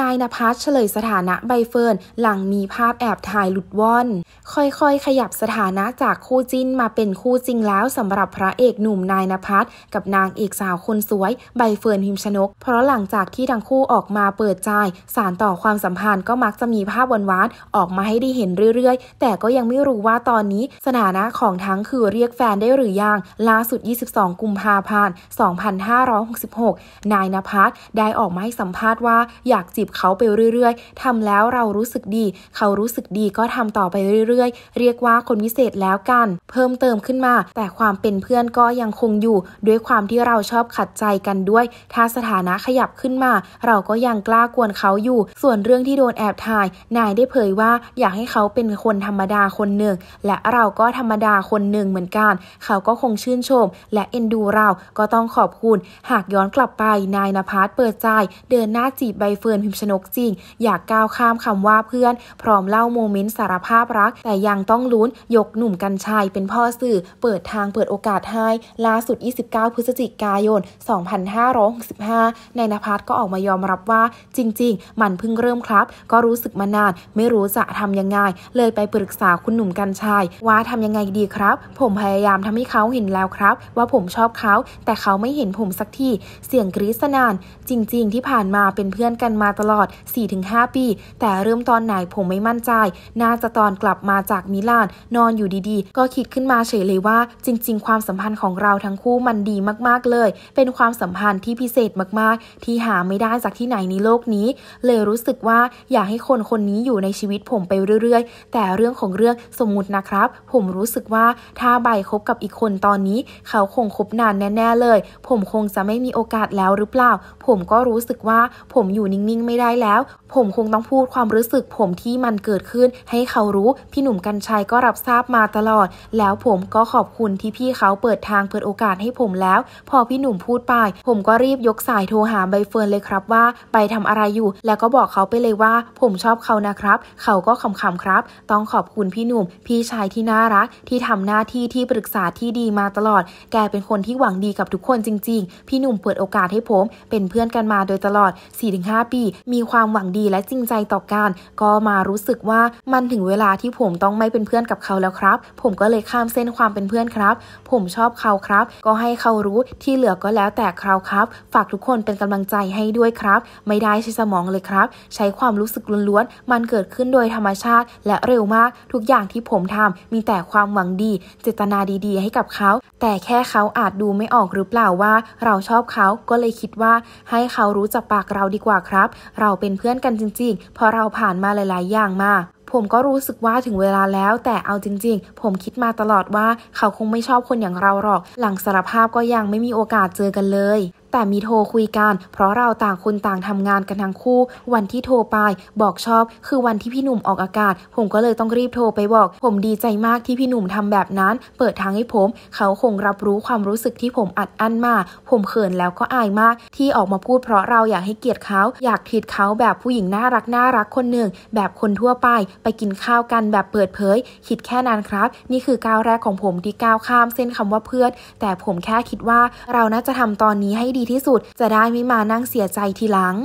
นายนภัสเฉลยสถานะใบเฟิร์นหลังมีภาพแอบถ่ายหลุดว่อน ค่อยๆ ขยับสถานะจากคู่จิ้นมาเป็นคู่จริงแล้วสำหรับพระเอกหนุ่มนายนภัสกับนางเอกสาวคนสวยใบเฟิร์นพิมชนก เพราะหลังจากที่ทั้งคู่ออกมาเปิดใจสารต่อความสัมพันธ์ก็มักจะมีภาพหวานๆออกมาให้ได้เห็นเรื่อยๆ แต่ก็ยังไม่รู้ว่าตอนนี้สถานะของทั้งคือเรียกแฟนได้หรือยังล่าสุด 22กุมภาพันธ์2566 นายนภัสได้ออกมาให้สัมภาษณ์ว่าอยากจีบเขาไปเรื่อย ๆทำแล้วเรารู้สึกดี เขารู้สึกดีก็ทำต่อไปเรื่อยๆ เรียกว่าคนพิเศษแล้วกัน เพิ่มเติมขึ้นมา แต่ความเป็นเพื่อนก็ยังคงอยู่ด้วยความที่เราชอบขัดใจกันด้วย ถ้าสถานะขยับขึ้นมา เราก็ยังกล้ากวนเขาอยู่ ส่วนเรื่องที่โดนแอบถ่าย นายได้เผยว่าอยากให้เขาเป็นคนธรรมดาคนหนึ่ง และเราก็ธรรมดาคนหนึ่งเหมือนกัน เขาก็คงชื่นชม และเอ็นดูเรา ก็ต้องขอบคุณ หากย้อนกลับไปนายนภัสเปิดใจเดินหน้าจีบใบเฟิร์นพิมพ์ชนกจริง อยากก้าวข้ามคำว่าเพื่อนพร้อมเล่าโมเมนต์สารภาพรัก แต่ยังต้องลุ้นยกหนุ่มกันชัยเป็นพ่อสื่อ เปิดทางเปิดโอกาสให้ล่าสุด 29 พฤศจิกายน 2565นายนภัสก็ออกมายอมรับว่า จริงๆ มันเพิ่งเริ่มครับ ก็รู้สึกมานาน ไม่รู้จะทำยังไง เลยไปปรึกษาคุณหนุ่มกันชัยว่าทำยังไงดีครับ ผมพยายามทำให้เขาเห็นแล้วครับ ว่าผมชอบเขา แต่เขาไม่เห็นผมสักทีเสียงกรีสนาน จริง ๆ ที่ผ่านมาเป็นเพื่อนกันมาตลอด 4-5 ปี แต่เริ่มตอนไหนผมไม่มั่นใจ น่าจะตอนกลับมาจาก มิลานนอนอยู่ดีๆ ก็คิดขึ้นมาเฉยเลยว่า จริง ๆความสัมพันธ์ของเราทั้งคู่มันดีมากๆเลย เป็นความสัมพันธ์ที่พิเศษมากๆ ที่หาไม่ได้จากที่ไหน ใน โลกนี้ เลยรู้สึกว่าอยากให้คนคนนี้อยู่ในชีวิตผมไปเรื่อย ๆ แต่เรื่องของเรื่องสมมุตินะครับ ผมรู้สึกว่าถ้าใบคบกับอีกคนตอนนี้เขาคงคบนานแน่ๆเลย ผมคงจะไม่มีโอกาสแล้วหรือเปล่า ผมก็รู้สึกว่าผมอยู่นิ่งไม่ได้แล้วผมคงต้องพูดความรู้สึกผมที่มันเกิดขึ้นให้เขารู้ พี่หนุ่มกัญชัยก็รับทราบมาตลอด แล้วผมก็ขอบคุณที่พี่เขาเปิดทางเปิดโอกาสให้ผมแล้ว พอพี่หนุ่มพูดไป ผมก็รีบยกสายโทรหาใบเฟิร์นเลยครับว่า ไปทำอะไรอยู่ แล้วก็บอกเขาไปเลยว่า ผมชอบเขานะครับ เขาก็ขำๆครับ ต้องขอบคุณพี่หนุ่ม พี่ชายที่น่ารักที่ทำหน้าที่ที่ปรึกษาที่ดีมาตลอด แกเป็นคนที่หวังดีกับทุกคนจริงๆ พี่หนุ่มเปิดโอกาสให้ผม เป็นเพื่อนกันมาโดยตลอด 4-5 ปีมีความหวังดีและจริงใจต่อกัน ก็มารู้สึกว่ามันถึงเวลาที่ผมต้องไม่เป็นเพื่อนกับเขาแล้วครับ ผมก็เลยข้ามเส้นความเป็นเพื่อนครับ ผมชอบเขาครับ ก็ให้เขารู้ที่เหลือก็แล้วแต่เขาครับ ฝากทุกคนเป็นกำลังใจให้ด้วยครับ ไม่ได้ใช้สมองเลยครับ ใช้ความรู้สึกล้วนๆ มันเกิดขึ้นโดยธรรมชาติและเร็วมาก ทุกอย่างที่ผมทำมีแต่ความหวังดีเจตนาดีๆ ให้กับเขา แต่แค่เขาอาจดูไม่ออกหรือเปล่าว่าเราชอบเขา ก็เลยคิดว่าให้เขารู้จากปากเราดีกว่าครับเราเป็นเพื่อนกันจริงๆ พอเราผ่านมาหลายๆอย่างมา ผมก็รู้สึกว่าถึงเวลาแล้วแต่เอาจริงๆ ผมคิดมาตลอดว่าเขาคงไม่ชอบคนอย่างเราหรอก หลังสารภาพก็ยังไม่มีโอกาสเจอกันเลยแต่มีโทรคุยกันเพราะเราต่างคนต่างทำงานกันทั้งคู่ วันที่โทรไป บอกชอบคือวันที่พี่หนุ่มออกอากาศ ผมก็เลยต้องรีบโทรไปบอกผมดีใจมากที่พี่หนุ่มทำแบบนั้น เปิดทางให้ผม เขาคงรับรู้ความรู้สึกที่ผมอัดอั้นมา ผมเขินแล้วก็อายมาก ที่ออกมาพูดเพราะเราอยากให้เกียรติเขาอยากทิดเขาแบบผู้หญิงน่ารัก น่ารักคนหนึ่ง แบบคนทั่วไป ไปกินข้าวกันแบบเปิดเผยคิดแค่นั้นครับ นี่คือก้าวแรกของผมที่ก้าวข้ามเส้นคำว่าเพื่อนแต่ผมแค่คิดว่า เราน่าจะทำตอนนี้ให้ดีที่สุดจะได้ไม่มานั่งเสียใจทีหลัง